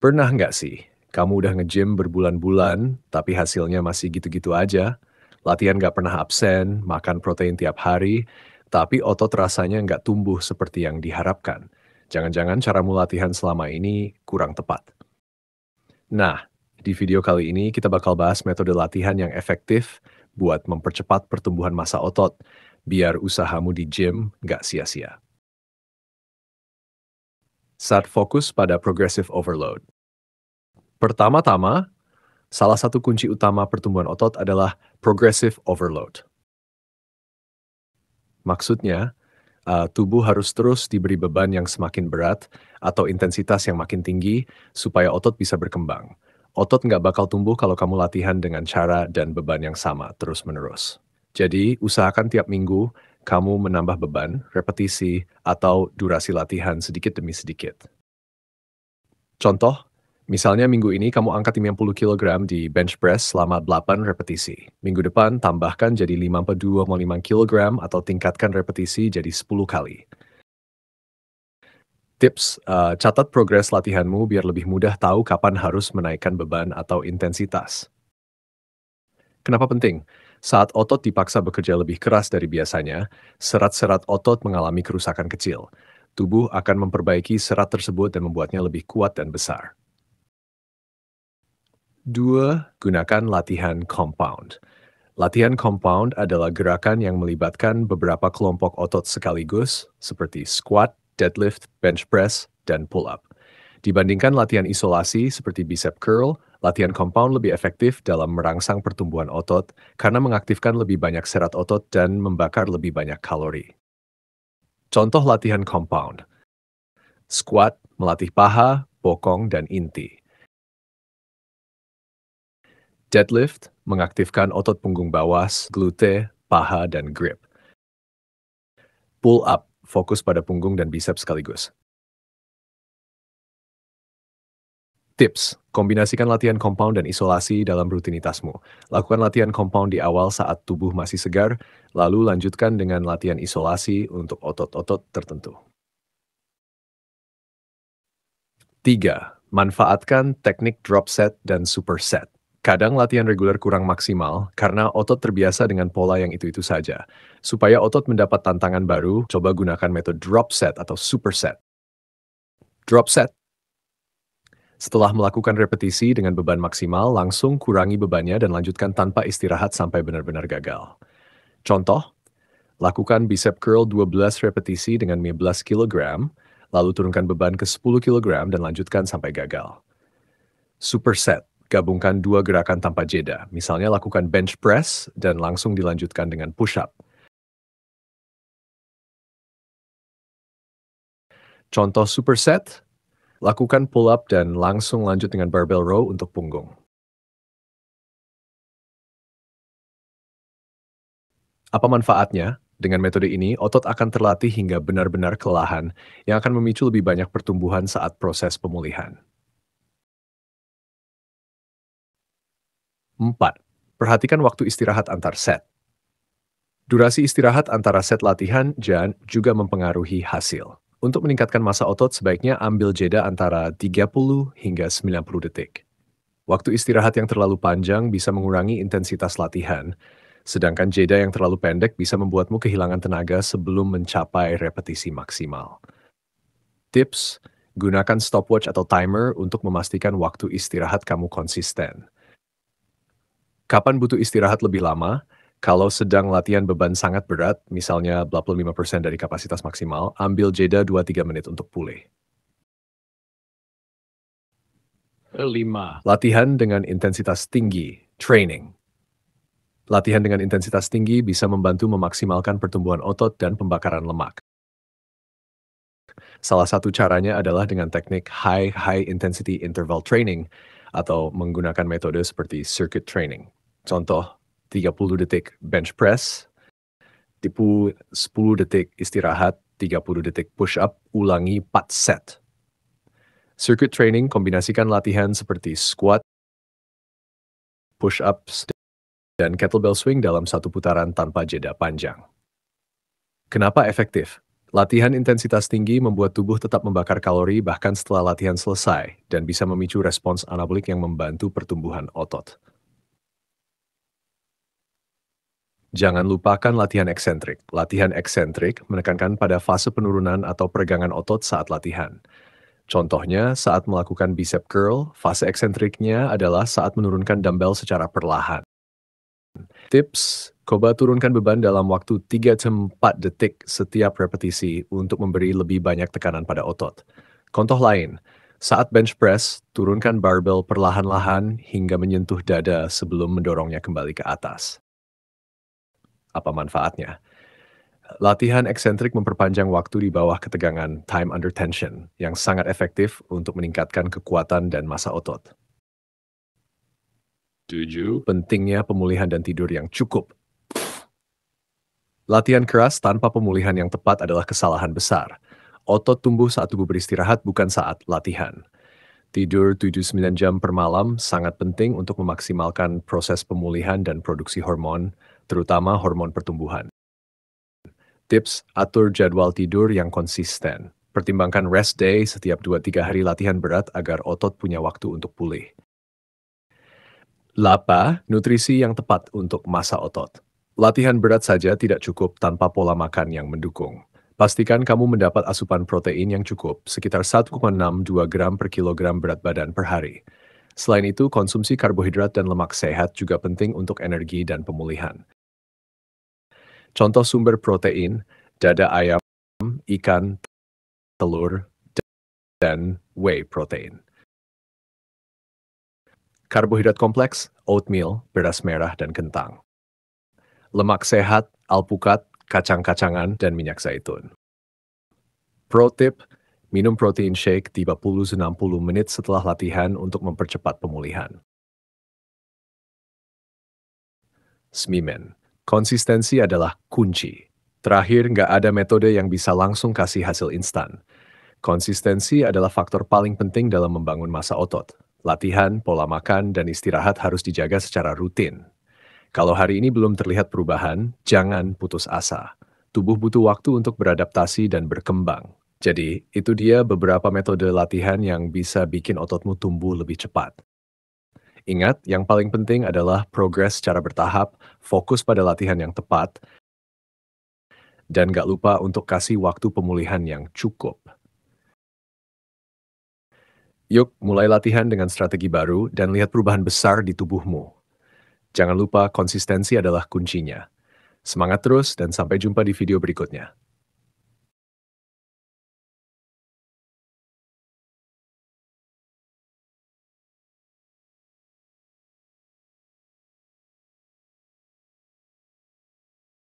Pernah nggak sih kamu udah nge-gym berbulan-bulan, tapi hasilnya masih gitu-gitu aja? Latihan nggak pernah absen, makan protein tiap hari, tapi otot rasanya nggak tumbuh seperti yang diharapkan. Jangan-jangan caramu latihan selama ini kurang tepat. Nah, di video kali ini kita bakal bahas metode latihan yang efektif buat mempercepat pertumbuhan massa otot, biar usahamu di gym nggak sia-sia saat fokus pada progressive overload. Pertama-tama, salah satu kunci utama pertumbuhan otot adalah progressive overload. Maksudnya, uh, tubuh harus terus diberi beban yang semakin berat atau intensitas yang makin tinggi supaya otot bisa berkembang. Otot nggak bakal tumbuh kalau kamu latihan dengan cara dan beban yang sama terus-menerus. Jadi, usahakan tiap minggu kamu menambah beban, repetisi, atau durasi latihan sedikit demi sedikit. Contoh, misalnya minggu ini kamu angkat 50 kg di bench press selama 8 repetisi. Minggu depan tambahkan jadi 52,5 kg atau tingkatkan repetisi jadi 10 kali. Tips, uh, catat progres latihanmu biar lebih mudah tahu kapan harus menaikkan beban atau intensitas. Kenapa penting? Saat otot dipaksa bekerja lebih keras dari biasanya, serat-serat otot mengalami kerusakan kecil. Tubuh akan memperbaiki serat tersebut dan membuatnya lebih kuat dan besar. 2. Gunakan latihan compound. Latihan compound adalah gerakan yang melibatkan beberapa kelompok otot sekaligus, seperti squat, deadlift, bench press, dan pull-up. Dibandingkan latihan isolasi seperti bicep curl, latihan compound lebih efektif dalam merangsang pertumbuhan otot karena mengaktifkan lebih banyak serat otot dan membakar lebih banyak kalori. Contoh latihan compound. Squat melatih paha, bokong, dan inti. Deadlift mengaktifkan otot punggung bawah, glute, paha, dan grip. Pull up fokus pada punggung dan bicep sekaligus. Tips, kombinasikan latihan compound dan isolasi dalam rutinitasmu. Lakukan latihan compound di awal saat tubuh masih segar, lalu lanjutkan dengan latihan isolasi untuk otot-otot tertentu. 3. Manfaatkan teknik drop set dan super set. Kadang latihan reguler kurang maksimal karena otot terbiasa dengan pola yang itu-itu saja. Supaya otot mendapat tantangan baru, coba gunakan metode drop set atau super set. Drop set setelah melakukan repetisi dengan beban maksimal, langsung kurangi bebannya dan lanjutkan tanpa istirahat sampai benar-benar gagal. Contoh, lakukan bicep curl 12 repetisi dengan 15 kg, lalu turunkan beban ke 10 kg dan lanjutkan sampai gagal. Superset, gabungkan dua gerakan tanpa jeda, misalnya lakukan bench press dan langsung dilanjutkan dengan push-up. Contoh superset, Lakukan pull up dan langsung lanjut dengan barbell row untuk punggung. Apa manfaatnya? Dengan metode ini, otot akan terlatih hingga benar-benar kelelahan yang akan memicu lebih banyak pertumbuhan saat proses pemulihan. 4. Perhatikan waktu istirahat antar set. Durasi istirahat antara set latihan dan juga mempengaruhi hasil. Untuk meningkatkan masa otot, sebaiknya ambil jeda antara 30 hingga 90 detik. Waktu istirahat yang terlalu panjang bisa mengurangi intensitas latihan, sedangkan jeda yang terlalu pendek bisa membuatmu kehilangan tenaga sebelum mencapai repetisi maksimal. Tips, gunakan stopwatch atau timer untuk memastikan waktu istirahat kamu konsisten. Kapan butuh istirahat lebih lama? Kalau sedang latihan beban sangat berat, misalnya 85% dari kapasitas maksimal, ambil jeda 2-3 menit untuk pulih. 5. Latihan dengan intensitas tinggi, training. Latihan dengan intensitas tinggi bisa membantu memaksimalkan pertumbuhan otot dan pembakaran lemak. Salah satu caranya adalah dengan teknik High High Intensity Interval Training atau menggunakan metode seperti circuit training. Contoh, 30 detik bench press, tipu 10 detik istirahat, 30 detik push up, ulangi 4 set. Circuit training kombinasikan latihan seperti squat, push up, dan kettlebell swing dalam satu putaran tanpa jeda panjang. Kenapa efektif? Latihan intensitas tinggi membuat tubuh tetap membakar kalori bahkan setelah latihan selesai dan bisa memicu respons anabolik yang membantu pertumbuhan otot. Jangan lupakan latihan eksentrik. Latihan eksentrik menekankan pada fase penurunan atau peregangan otot saat latihan. Contohnya, saat melakukan bicep curl, fase eksentriknya adalah saat menurunkan dumbbell secara perlahan. Tips, coba turunkan beban dalam waktu 3-4 detik setiap repetisi untuk memberi lebih banyak tekanan pada otot. Contoh lain, saat bench press, turunkan barbell perlahan-lahan hingga menyentuh dada sebelum mendorongnya kembali ke atas apa manfaatnya? Latihan eksentrik memperpanjang waktu di bawah ketegangan time under tension yang sangat efektif untuk meningkatkan kekuatan dan masa otot. Tujuh. Pentingnya pemulihan dan tidur yang cukup. Latihan keras tanpa pemulihan yang tepat adalah kesalahan besar. Otot tumbuh saat tubuh beristirahat bukan saat latihan. Tidur 7-9 jam per malam sangat penting untuk memaksimalkan proses pemulihan dan produksi hormon terutama hormon pertumbuhan. Tips, atur jadwal tidur yang konsisten. Pertimbangkan rest day setiap 2-3 hari latihan berat agar otot punya waktu untuk pulih. Lapa, nutrisi yang tepat untuk masa otot. Latihan berat saja tidak cukup tanpa pola makan yang mendukung. Pastikan kamu mendapat asupan protein yang cukup, sekitar 1,62 gram per kilogram berat badan per hari. Selain itu, konsumsi karbohidrat dan lemak sehat juga penting untuk energi dan pemulihan. Contoh sumber protein, dada ayam, ikan, telur, dan whey protein. Karbohidrat kompleks, oatmeal, beras merah, dan kentang. Lemak sehat, alpukat, kacang-kacangan, dan minyak zaitun. Pro tip, minum protein shake 30-60 menit setelah latihan untuk mempercepat pemulihan. Smimen Konsistensi adalah kunci. Terakhir, nggak ada metode yang bisa langsung kasih hasil instan. Konsistensi adalah faktor paling penting dalam membangun masa otot. Latihan, pola makan, dan istirahat harus dijaga secara rutin. Kalau hari ini belum terlihat perubahan, jangan putus asa. Tubuh butuh waktu untuk beradaptasi dan berkembang. Jadi, itu dia beberapa metode latihan yang bisa bikin ototmu tumbuh lebih cepat. Ingat, yang paling penting adalah progres secara bertahap, fokus pada latihan yang tepat, dan gak lupa untuk kasih waktu pemulihan yang cukup. Yuk, mulai latihan dengan strategi baru dan lihat perubahan besar di tubuhmu. Jangan lupa konsistensi adalah kuncinya. Semangat terus dan sampai jumpa di video berikutnya.